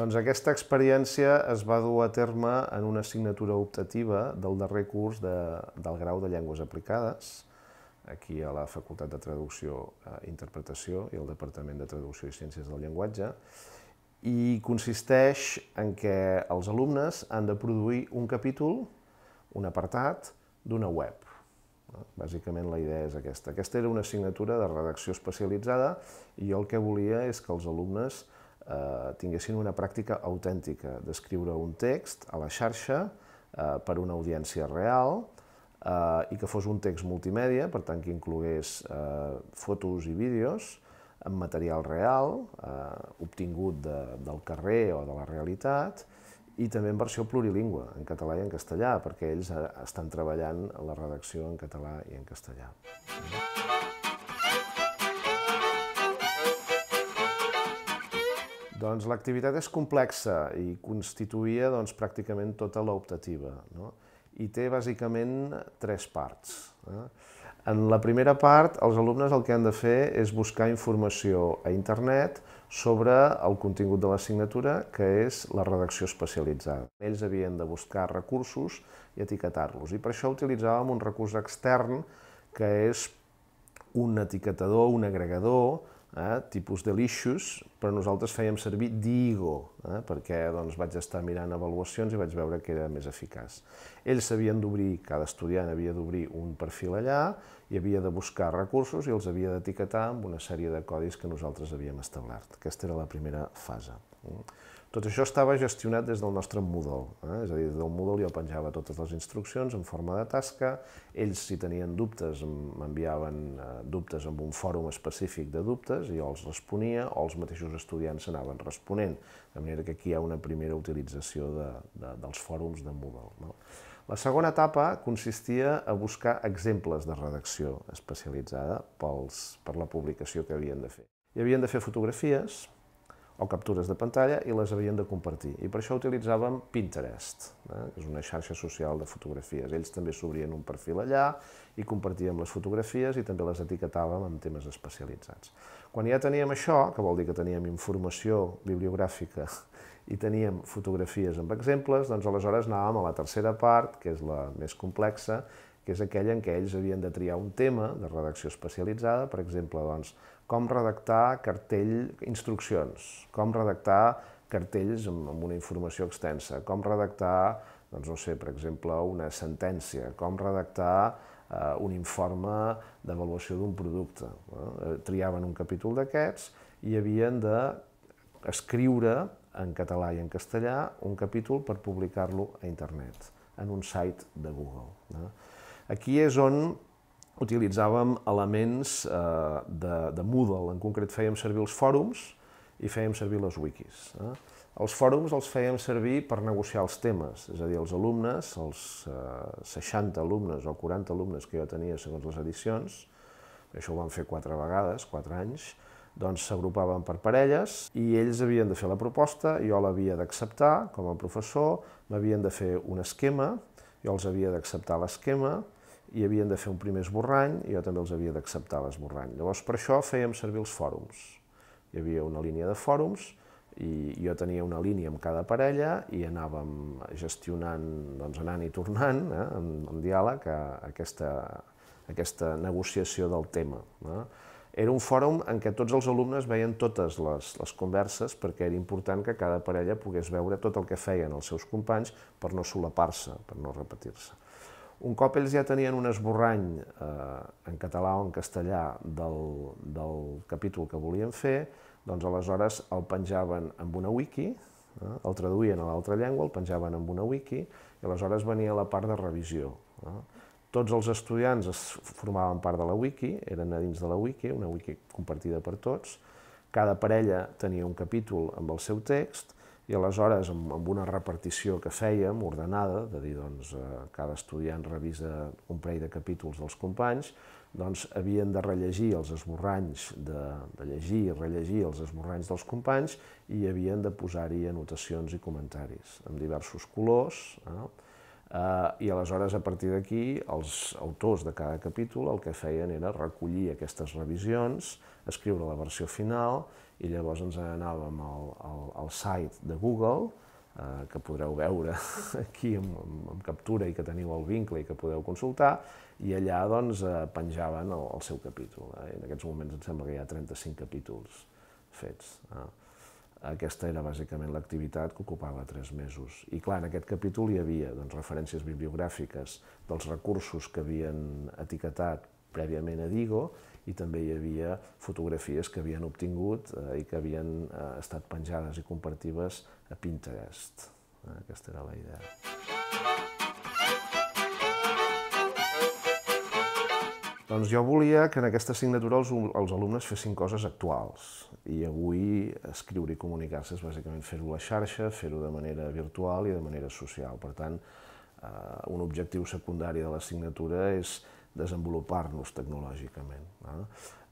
Doncs aquesta experiència es va dur a terme en una assignatura optativa del darrer curs de, del grau de Llengües Aplicades, aquí a la Facultat de Traducció i eh, Interpretació i al Departament de Traducció i Ciències del Llenguatge, i consisteix en que els alumnes han de produir un capítol, un apartat, d'una web. Bàsicament la idea és aquesta. Aquesta era una assignatura de redacció especialitzada i jo el que volia és que els alumnes eh, tinguessin una pràctica autèntica d'escriure un text a la xarxa eh, per una audiència real eh, i que fos un text multimèdia, per tant que inclogués eh, fotos i vídeos amb material real, eh, obtingut de, del carrer o de la realitat, i també en versió plurilingüe, en català i en castellà, perquè ells eh, estan treballant la redacció en català i en castellà. Mm -hmm. Doncs l'activitat és complexa i constituïa doncs, pràcticament tota l'optativa. No? I té bàsicament tres parts. Eh? En la primera part, els alumnes el que han de fer és buscar informació a internet sobre el contingut de l'assignatura, que és la redacció especialitzada. Ells havien de buscar recursos i etiquetar-los, i per això utilitzàvem un recurs extern, que és un etiquetador, un agregador, eh, tipus de lixos, però nosaltres fèiem servir Digo, eh, perquè doncs, vaig estar mirant avaluacions i vaig veure que era més eficaç. Ells havien d'obrir, cada estudiant havia d'obrir un perfil allà, i havia de buscar recursos i els havia d'etiquetar amb una sèrie de codis que nosaltres havíem establert. Aquesta era la primera fase. Mm. Tot això estava gestionat des del nostre Moodle, eh? és a dir, des del Moodle jo penjava totes les instruccions en forma de tasca, ells si tenien dubtes m'enviaven eh, dubtes amb un fòrum específic de dubtes i jo els responia o els mateixos estudiants s'anaven responent, de manera que aquí hi ha una primera utilització de, de, dels fòrums de Moodle. No? La segona etapa consistia a buscar exemples de redacció especialitzada pels, per la publicació que havien de fer. I havien de fer fotografies, o captures de pantalla i les havien de compartir. I per això utilitzàvem Pinterest, eh? és una xarxa social de fotografies. Ells també s'obrien un perfil allà i compartíem les fotografies i també les etiquetàvem amb temes especialitzats. Quan ja teníem això, que vol dir que teníem informació bibliogràfica i teníem fotografies amb exemples, doncs aleshores anàvem a la tercera part, que és la més complexa, que és aquella en què ells havien de triar un tema de redacció especialitzada, per exemple, doncs, com redactar cartell, instruccions, com redactar cartells amb, amb una informació extensa, com redactar, doncs no sé, per exemple, una sentència, com redactar eh, un informe d'avaluació d'un producte. Eh? Triaven un capítol d'aquests i havien de escriure en català i en castellà un capítol per publicar-lo a internet, en un site de Google. Eh? Aquí és on utilitzàvem elements eh, de, de Moodle, en concret fèiem servir els fòrums i fèiem servir les wikis. Eh? Els fòrums els fèiem servir per negociar els temes, és a dir, els alumnes, els eh, 60 alumnes o 40 alumnes que jo tenia segons les edicions, això ho van fer quatre vegades, quatre anys, doncs s'agrupaven per parelles i ells havien de fer la proposta, jo l'havia d'acceptar com a professor, m'havien de fer un esquema, jo els havia d'acceptar l'esquema, i havien de fer un primer esborrany i jo també els havia d'acceptar l'esborrany. Llavors, per això fèiem servir els fòrums. Hi havia una línia de fòrums i jo tenia una línia amb cada parella i anàvem gestionant, doncs anant i tornant, eh, amb, amb diàleg, a aquesta, aquesta negociació del tema. Eh. Era un fòrum en què tots els alumnes veien totes les, les converses perquè era important que cada parella pogués veure tot el que feien els seus companys per no solapar-se, per no repetir-se. Un cop ells ja tenien un esborrany eh, en català o en castellà del, del capítol que volien fer, doncs aleshores el penjaven amb una wiki, eh, el traduïen a l'altra llengua, el penjaven amb una wiki, i aleshores venia la part de revisió. Eh. Tots els estudiants es formaven part de la wiki, eren a dins de la wiki, una wiki compartida per tots, cada parella tenia un capítol amb el seu text, i aleshores, amb, amb una repartició que fèiem, ordenada, de dir, doncs, eh, cada estudiant revisa un parell de capítols dels companys, doncs havien de rellegir els esborranys, de, de llegir i rellegir els esborranys dels companys i havien de posar-hi anotacions i comentaris, amb diversos colors, eh? Eh, I aleshores, a partir d'aquí, els autors de cada capítol el que feien era recollir aquestes revisions, escriure la versió final, i llavors ens anàvem al, al, al site de Google, eh, que podreu veure aquí amb, amb, amb captura i que teniu el vincle i que podeu consultar, i allà doncs, eh, penjaven el, el seu capítol. Eh? En aquests moments em sembla que hi ha 35 capítols fets. Eh? Aquesta era bàsicament l'activitat que ocupava tres mesos. I clar, en aquest capítol hi havia doncs, referències bibliogràfiques dels recursos que havien etiquetat prèviament a Digo i també hi havia fotografies que havien obtingut eh, i que havien eh, estat penjades i compartides a Pinterest. Eh. Aquesta era la idea. Doncs jo volia que en aquesta assignatura els, els alumnes fessin coses actuals, i avui escriure i comunicar-se és bàsicament fer-ho a la xarxa, fer-ho de manera virtual i de manera social. Per tant, eh, un objectiu secundari de l'assignatura és desenvolupar-nos tecnològicament. Eh?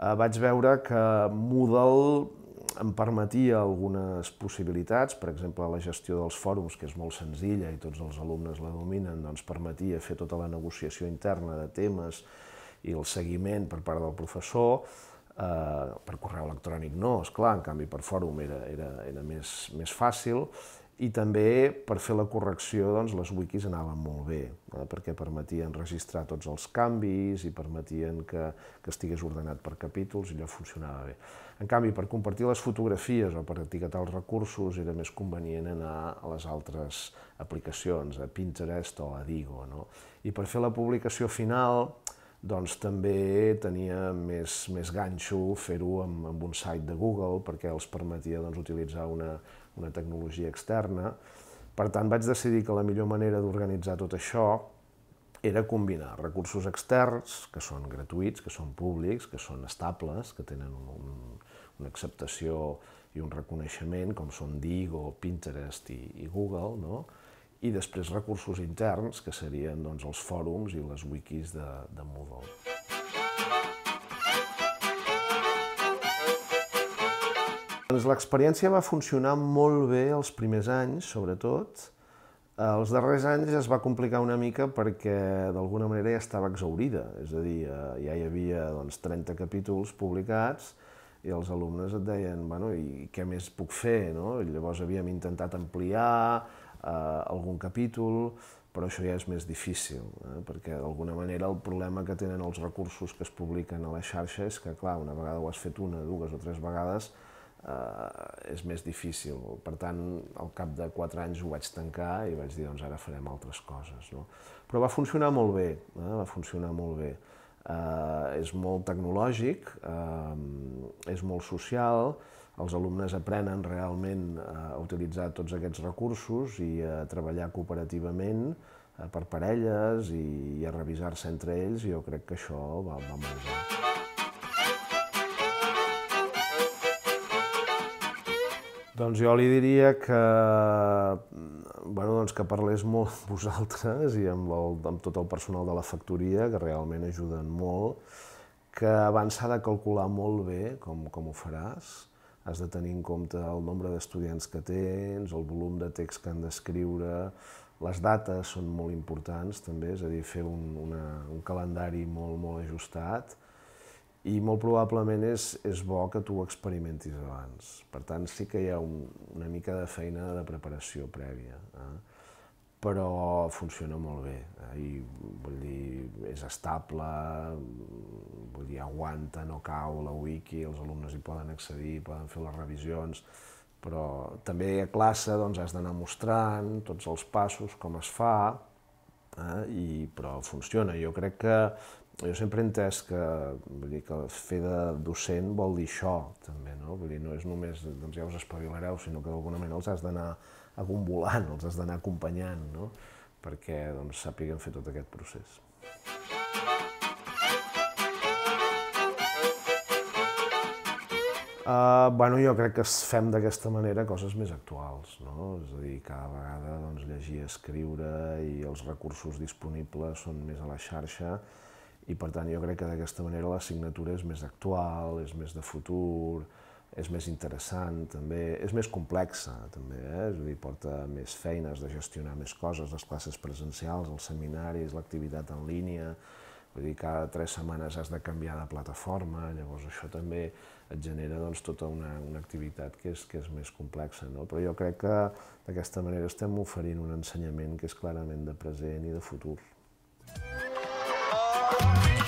Eh, vaig veure que Moodle em permetia algunes possibilitats, per exemple, la gestió dels fòrums, que és molt senzilla i tots els alumnes la dominen, doncs permetia fer tota la negociació interna de temes i el seguiment per part del professor, Eh, per correu electrònic no, és clar, en canvi per fòrum era, era, era més, més fàcil i també per fer la correcció doncs, les wikis anaven molt bé, eh, perquè permetien registrar tots els canvis i permetien que, que estigués ordenat per capítols i allò funcionava bé. En canvi, per compartir les fotografies o per etiquetar els recursos era més convenient anar a les altres aplicacions, a Pinterest o a Digo. No? I per fer la publicació final, doncs també tenia més, més ganxo fer-ho amb, amb un site de Google perquè els permetia doncs, utilitzar una, una tecnologia externa. Per tant, vaig decidir que la millor manera d'organitzar tot això era combinar recursos externs, que són gratuïts, que són públics, que són estables, que tenen un, un, una acceptació i un reconeixement, com són Digo, Pinterest i, i Google, no? i després recursos interns, que serien doncs, els fòrums i les wikis de, de Moodle. Doncs l'experiència va funcionar molt bé els primers anys, sobretot. Els darrers anys es va complicar una mica perquè d'alguna manera ja estava exaurida, és a dir, eh, ja hi havia doncs, 30 capítols publicats i els alumnes et deien, bueno, i què més puc fer, no? I llavors havíem intentat ampliar, eh, algun capítol, però això ja és més difícil, eh? perquè d'alguna manera el problema que tenen els recursos que es publiquen a la xarxa és que, clar, una vegada ho has fet una, dues o tres vegades, eh, és més difícil. Per tant, al cap de quatre anys ho vaig tancar i vaig dir, doncs ara farem altres coses. No? Però va funcionar molt bé, eh? va funcionar molt bé eh, és molt tecnològic, eh, és molt social, els alumnes aprenen realment eh, a utilitzar tots aquests recursos i a treballar cooperativament eh, per parelles i, a revisar-se entre ells, jo crec que això va, va molt bé. Doncs jo li diria que doncs, que parlés molt amb vosaltres i amb, el, amb tot el personal de la factoria, que realment ajuden molt, que abans s'ha de calcular molt bé com, com ho faràs, has de tenir en compte el nombre d'estudiants que tens, el volum de text que han d'escriure, les dates són molt importants també, és a dir, fer un, una, un calendari molt, molt ajustat, i molt probablement és, és bo que tu ho experimentis abans. Per tant, sí que hi ha un, una mica de feina de preparació prèvia. Eh? però funciona molt bé. Eh? I, vull dir, és estable, vull dir, aguanta, no cau la wiki, els alumnes hi poden accedir, poden fer les revisions, però també a classe doncs, has d'anar mostrant tots els passos, com es fa, eh? I, però funciona. Jo crec que jo sempre he entès que, vull dir, que fer de docent vol dir això, també, no? Vull dir, no és només, doncs ja us espavilareu, sinó que d'alguna manera els has d'anar volant, els has d'anar acompanyant, no? perquè doncs, sàpiguen fer tot aquest procés. Uh, bueno, jo crec que es fem d'aquesta manera coses més actuals, no? És a dir, cada vegada doncs, llegir, escriure i els recursos disponibles són més a la xarxa i per tant jo crec que d'aquesta manera la signatura és més actual, és més de futur, és més interessant, també, és més complexa, també, eh? és a dir, porta més feines de gestionar més coses, les classes presencials, els seminaris, l'activitat en línia, vull dir, cada tres setmanes has de canviar de plataforma, llavors això també et genera doncs, tota una, una activitat que és, que és més complexa, no? però jo crec que d'aquesta manera estem oferint un ensenyament que és clarament de present i de futur. Oh,